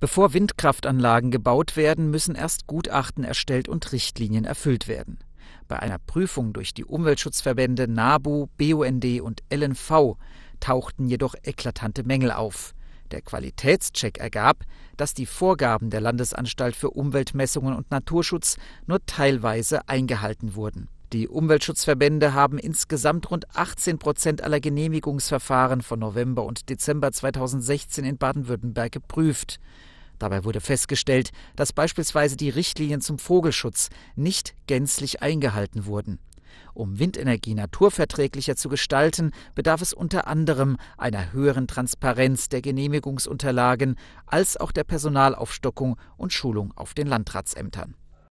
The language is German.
Bevor Windkraftanlagen gebaut werden, müssen erst Gutachten erstellt und Richtlinien erfüllt werden. Bei einer Prüfung durch die Umweltschutzverbände NABU, BUND und LNV tauchten jedoch eklatante Mängel auf. Der Qualitätscheck ergab, dass die Vorgaben der Landesanstalt für Umweltmessungen und Naturschutz nur teilweise eingehalten wurden die Umweltschutzverbände haben insgesamt rund 18 Prozent aller Genehmigungsverfahren von November und Dezember 2016 in Baden-Württemberg geprüft. Dabei wurde festgestellt, dass beispielsweise die Richtlinien zum Vogelschutz nicht gänzlich eingehalten wurden. Um Windenergie naturverträglicher zu gestalten, bedarf es unter anderem einer höheren Transparenz der Genehmigungsunterlagen als auch der Personalaufstockung und Schulung auf den Landratsämtern.